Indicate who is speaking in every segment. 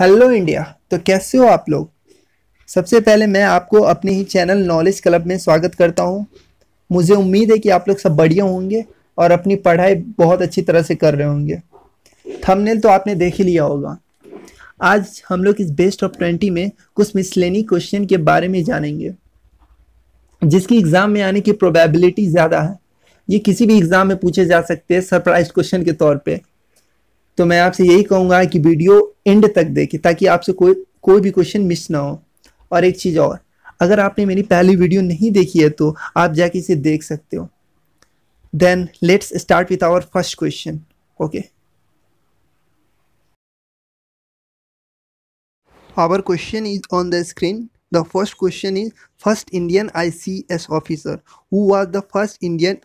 Speaker 1: hello India तो कैसे हो आप लोग सबसे पहले मैं आपको अपने ही चैनल नॉलेज क्लब में स्वागत करता हूं मुझे उम्मीद है कि आप लोग सब बढ़िया होंगे और अपनी पढ़ाई बहुत अच्छी तरह से कर रहे होंगे थंबनेल तो आपने देख ही लिया होगा आज हम लोग इस बेस्ट ऑफ ट्वेंटी में कुछ मिसलेनी क्वेश्चन के बारे में जानेंगे जिसकी एग्ज़ाम में आने की प्रोबेबिलिटी ज़्यादा है ये किसी भी एग्ज़ाम में पूछे जा सकते हैं सरप्राइज क्वेश्चन के तौर पर तो मैं आपसे यही कहूँगा कि वीडियो एंड तक देखें ताकि आपसे कोई कोई भी क्वेश्चन मिस ना हो और एक चीज़ और अगर आपने मेरी पहली वीडियो नहीं देखी है तो आप जाके इसे देख सकते हो then let's start with our first question okay our question is on the screen The first question is first Indian ICS officer who first Indian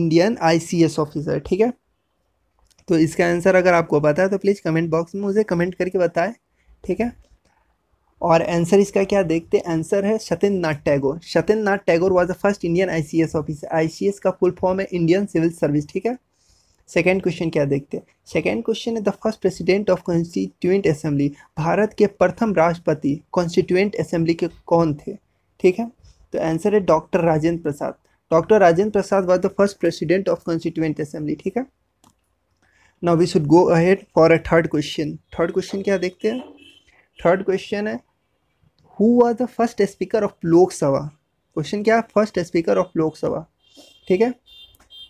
Speaker 1: Indian I C S officer ठीक है तो इसका आंसर अगर आपको पता है तो please comment box में मुझे कमेंट करके बताएं ठीक है और आंसर इसका क्या देखते हैं आंसर है Satyendra Nath Tagore Satyendra Nath Tagore was the first Indian ICS officer ICS का फुल फॉर्म है इंडियन सिविल सर्विस ठीक है सेकेंड क्वेश्चन क्या देखते हैं सेकेंड क्वेश्चन है the first president of constituent assembly Bharat के प्रथम राष्ट्रपति कॉन्स्टिट्यूंट असेंबली के कौन थे ठीक है तो आंसर है doctor Rajendra Prasad doctor Rajendra Prasad was the first president of constituent assembly ठीक है now we should go ahead for a third question third question क्या देखते हैं थर्ड क्वेश्चन है who was the first speaker of Lok Sabha question क्या है फर्स्ट स्पीकर ऑफ लोकसभा ठीक है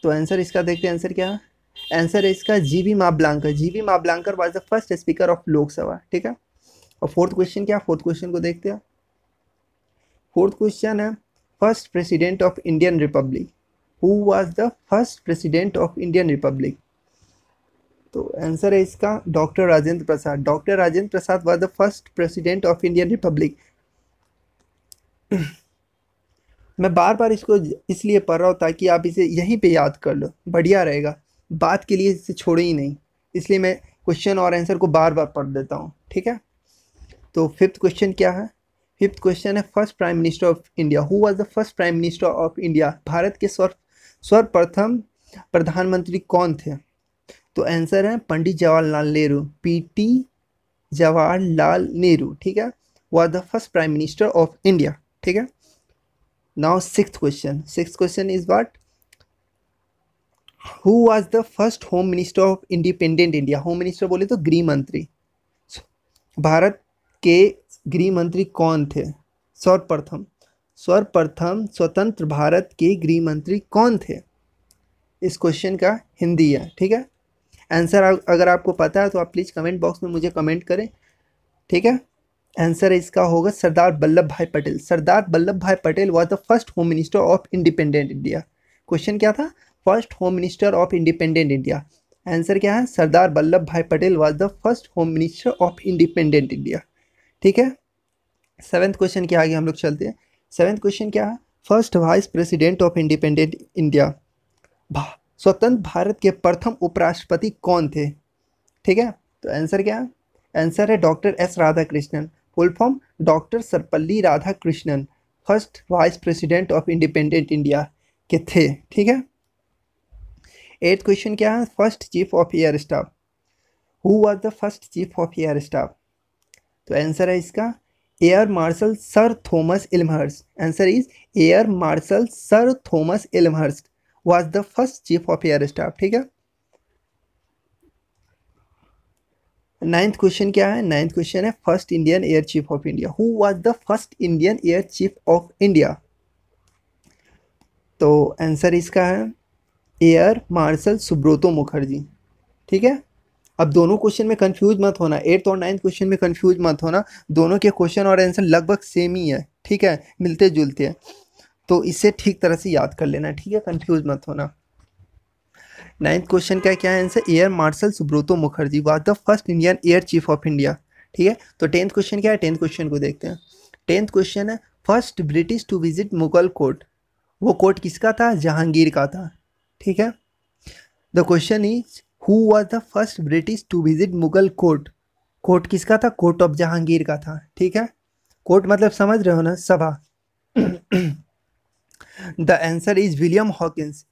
Speaker 1: तो आंसर इसका देखते हैं आंसर क्या है आंसर है इसका G V Mavalankar G V Mavalankar was the first speaker of Lok Sabha ठीक है और फोर्थ क्वेश्चन क्या फोर्थ क्वेश्चन को देखते हैं फोर्थ क्वेश्चन है first president of Indian republic who was the first president of Indian republic तो आंसर है इसका doctor Rajendra Prasad doctor Rajendra Prasad was the first president of Indian republic मैं बार बार इसको इसलिए पढ़ रहा हूँ ताकि आप इसे यहीं पे याद कर लो बढ़िया रहेगा बात के लिए इसे छोड़े ही नहीं इसलिए मैं क्वेश्चन और आंसर को बार बार पढ़ देता हूँ ठीक है तो फिफ्थ क्वेश्चन क्या है फिफ्थ क्वेश्चन है first prime minister of India who was the first prime minister of India Bharat के स्वर सर्वप्रथम प्रधानमंत्री कौन थे तो आंसर है पंडित जवाहरलाल नेहरू पीटी जवाहरलाल नेहरू ठीक है was the first prime minister of India ठीक है now six question six question is what who was the first home minister of independent India home minister बोले तो गृह मंत्री भारत के गृह मंत्री कौन थे सर्वप्रथम सर्वप्रथम स्वतंत्र भारत के गृह मंत्री कौन थे इस क्वेश्चन का हिंदी है ठीक है आंसर अगर आपको पता है तो आप प्लीज़ कमेंट बॉक्स में मुझे कमेंट करें ठीक है आंसर इसका होगा सरदार Vallabh bhai Patel Sardar Vallabh bhai Patel was the first home minister of independent India question क्या था first home minister of independent India answer क्या है Sardar Vallabh bhai Patel was the first home minister of independent India ठीक है सेवन्थ क्वेश्चन के आगे हम लोग चलते हैं सेवन्थ क्वेश्चन क्या है first vice president of independent India स्वतंत्र भारत के प्रथम उपराष्ट्रपति कौन थे ठीक है तो आंसर क्या आंसर है doctor S Radhakrishnan full form doctor Sarvepalli Radhakrishnan first vice president of independent India के थे ठीक है एट क्वेश्चन क्या है first chief of air staff who was the first chief of air staff तो आंसर है इसका air marshal sir Thomas Elmhirst answer is air marshal sir Thomas Elmhirst was the first chief of air staff ठीक है ninth question क्या है ninth question है first Indian air chief of India who was the first Indian air chief of India तो answer इसका है air marshal Subroto Mukherjee ठीक है अब दोनों क्वेश्चन में कंफ्यूज मत होना एट्थ और नाइन्थ क्वेश्चन में कंफ्यूज मत होना दोनों के क्वेश्चन और आंसर लगभग सेम ही है ठीक है मिलते जुलते हैं तो इसे ठीक तरह से याद कर लेना ठीक है कंफ्यूज मत होना नाइन्थ क्वेश्चन का क्या answer air marshal Subroto Mukherjee was the first Indian air chief of India ठीक है तो टेंथ क्वेश्चन क्या है टेंथ क्वेश्चन को देखते हैं टेंथ क्वेश्चन है first British to visit Mughal court वो कोर्ट किसका था जहांगीर का था ठीक है the question is who was the first British to visit Mughal court court किसका था कोर्ट ऑफ जहांगीर का था ठीक है कोर्ट मतलब समझ रहे हो ना सभा the answer is William Hawkins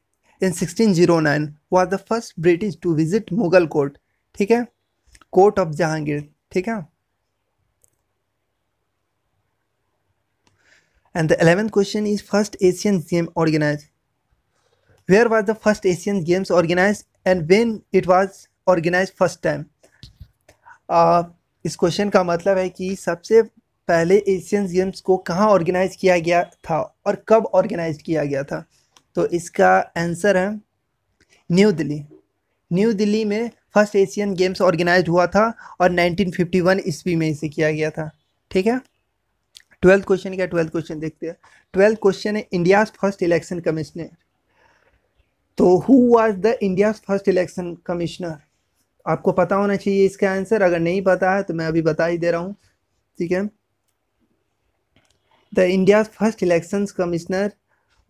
Speaker 1: in 1609 zero nine the first British to visit Mughal court ठीक है कोर्ट ऑफ जहांगीर ठीक है and the eleventh question is first Asian game organise where was the first Asian games organise and when it was organise first time इस क्वेश्चन का मतलब है कि सबसे पहले एशियन गेम्स को कहाँ ऑर्गेनाइज़ किया गया था और कब ऑर्गेनाइज किया गया था तो इसका आंसर है न्यू दिल्ली न्यू दिल्ली में फर्स्ट एशियन गेम्स ऑर्गेनाइज हुआ था और 1951 ईस्वी में इसे किया गया था ठीक है ट्वेल्थ क्वेश्चन क्या ट्वेल्थ क्वेश्चन देखते हैं ट्वेल्थ क्वेश्चन है इंडिया फर्स्ट इलेक्शन कमिश्नर तो who was the India first election commissioner आपको पता होना चाहिए इसका आंसर अगर नहीं पता है तो मैं अभी बता ही दे रहा हूँ ठीक है the India first election commissioner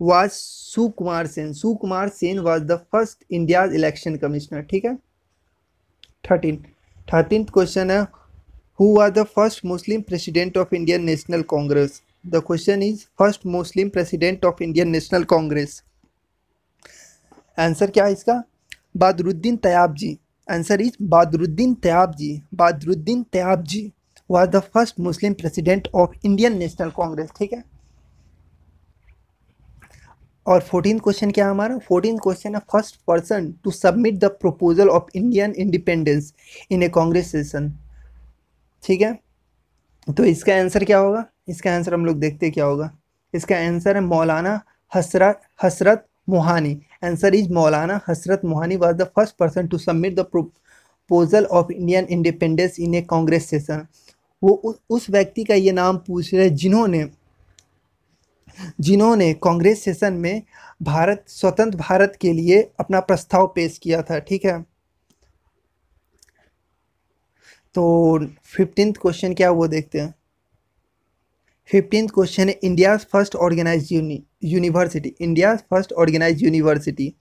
Speaker 1: was Sukumar Sen Sukumar Sen was the first India election commissioner ठीक है थर्टीन थर्टीन क्वेश्चन है who was the first Muslim president of Indian National Congress the question is first Muslim president of Indian National Congress answer क्या है इसका Badruddin Tyabji answer is Bahaduruddin Tyabji Bahaduruddin Tyabji was the first Muslim president of Indian National Congress ठीक है और fourteen question क्या हमारा fourteen question है first person to submit the proposal of Indian independence in a Congress session ठीक है तो इसका आंसर क्या होगा इसका आंसर हम लोग देखते हैं क्या होगा इसका आंसर है मौलाना हसरत हसरत Mohani answer is Maulana Hasrat Mohani was the first person to submit the proposal of Indian independence in a Congress session वो उस व्यक्ति का ये नाम पूछ रहे जिन्होंने जिन्होंने कांग्रेस सेशन में भारत स्वतंत्र भारत के लिए अपना प्रस्ताव पेश किया था ठीक है तो फिफ्टींथ क्वेश्चन क्या वो देखते हैं फिफ्टींथ क्वेश्चन है India's first organise university India's first organise university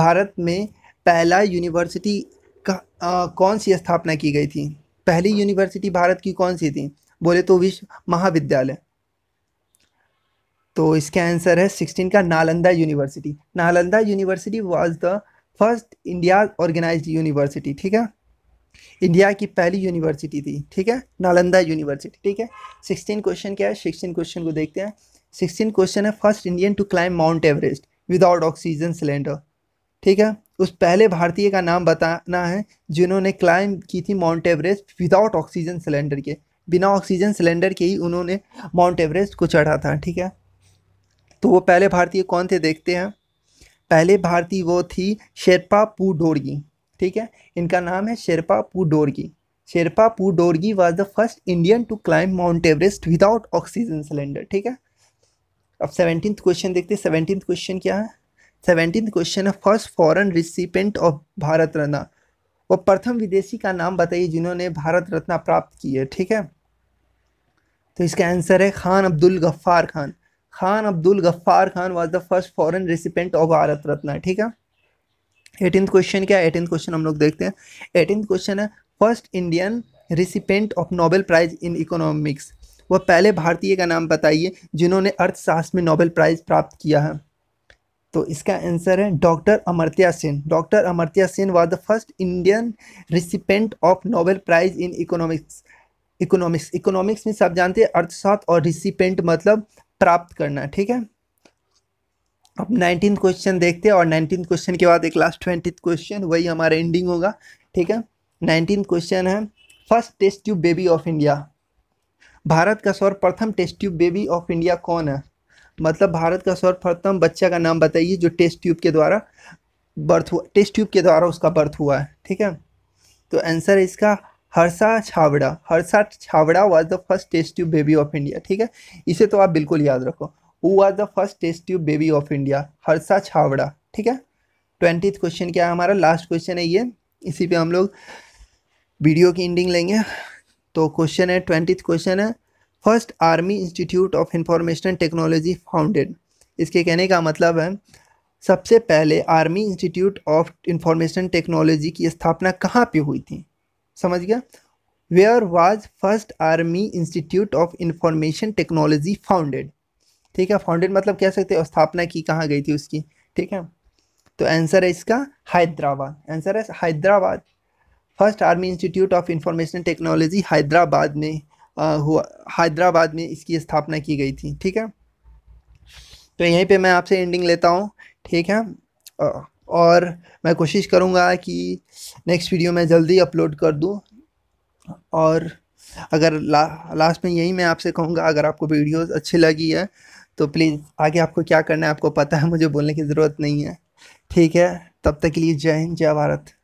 Speaker 1: Bharat में पहला यूनिवर्सिटी का आ, कौन सी स्थापना की गई थी पहली यूनिवर्सिटी भारत की कौन सी थी बोले तो विश्व महाविद्यालय तो इसका आंसर है सिक्सटीन का Nalanda university Nalanda university was the first India organised university ठीक है इंडिया की पहली यूनिवर्सिटी थी ठीक है नालंदा यूनिवर्सिटी ठीक है सिक्सटीन क्वेश्चन क्या है सिक्सटीन क्वेश्चन को देखते हैं सिक्सटीन क्वेश्चन है first Indian to climb Mount Everest without oxygen cylinder ठीक है उस पहले भारतीय का नाम बताना है जिन्होंने क्लाइम की थी Mount Everest without oxygen cylinder के बिना ऑक्सीजन सिलेंडर के ही उन्होंने माउंट एवरेस्ट को चढ़ा था ठीक है तो वो पहले भारतीय कौन थे देखते हैं पहले भारतीय वो थी शेरपा डोरगी ठीक है इनका नाम है Sherpa Dorjee Sherpa Dorjee was the first Indian to climb Mount Everest without oxygen cylinder ठीक है अब सेवनटीन क्वेश्चन देखते हैं सेवनटीन क्वेश्चन क्या है सेवेंटीन क्वेश्चन है first foreign recipient of Bharat Ratna वो प्रथम विदेशी का नाम बताइए जिन्होंने भारत रत्न प्राप्त की है ठीक है तो इसका आंसर है Khan Abdul Ghaffar Khan Khan Abdul Ghaffar Khan was the first foreign recipient of Bharat Ratna ठीक है एटीन क्वेश्चन क्या है एटीन क्वेश्चन हम लोग देखते हैं एटीन क्वेश्चन है first Indian recipient of Nobel prize in economics वह पहले भारतीय का नाम बताइए जिन्होंने अर्थशास्त्र में नोबेल प्राइज प्राप्त किया है तो इसका आंसर है doctor Amartya Sen doctor Amartya Sen was the first Indian recipient of Nobel prize in economics economics economics में सब जानते हैं अर्थशास्त्र और रिसिपेंट मतलब प्राप्त करना ठीक है अब नाइनटीन क्वेश्चन देखते हैं और नाइनटीन क्वेश्चन के बाद एक लास्ट ट्वेंटी क्वेश्चन वही हमारा एंडिंग होगा ठीक है नाइनटीन क्वेश्चन है first test tube baby of India Bharat का सर्वप्रथम test tube baby of India कौन है मतलब भारत का सर्वप्रथम बच्चा का नाम बताइए जो टेस्ट ट्यूब के द्वारा बर्थ हुआ टेस्ट ट्यूब के द्वारा उसका बर्थ हुआ है ठीक है तो आंसर है इसका Harsha Chawda Harsha Chawda was the first test tube baby of India ठीक है इसे तो आप बिल्कुल याद रखो वो was the first test tube baby of India Harsha Chawda ठीक है ट्वेंटी क्वेश्चन क्या है हमारा लास्ट क्वेश्चन है ये इसी पे हम लोग वीडियो की एंडिंग लेंगे तो क्वेश्चन है ट्वेंटी क्वेश्चन है first army institute of information technology founded इसके कहने का मतलब है सबसे पहले army institute of information technology की स्थापना कहाँ पे हुई थी समझ गया where was first army institute of information technology founded ठीक है फाउंडेड मतलब कह सकते हो स्थापना की कहाँ गई थी उसकी ठीक है तो आंसर है इसका हैदराबाद आंसर है Hyderabad first army institute of information technology Hyderabad में हुआ हैदराबाद में इसकी स्थापना की गई थी ठीक है तो यहीं पे मैं आपसे एंडिंग लेता हूँ ठीक है और मैं कोशिश करूँगा कि नेक्स्ट वीडियो मैं जल्दी अपलोड कर दूँ और अगर ला लास्ट में यही मैं आपसे कहूँगा अगर आपको वीडियो अच्छी लगी है तो प्लीज़ आगे आपको क्या करना है आपको पता है मुझे बोलने की ज़रूरत नहीं है ठीक है तब तक के लिए जय हिंद जय भारत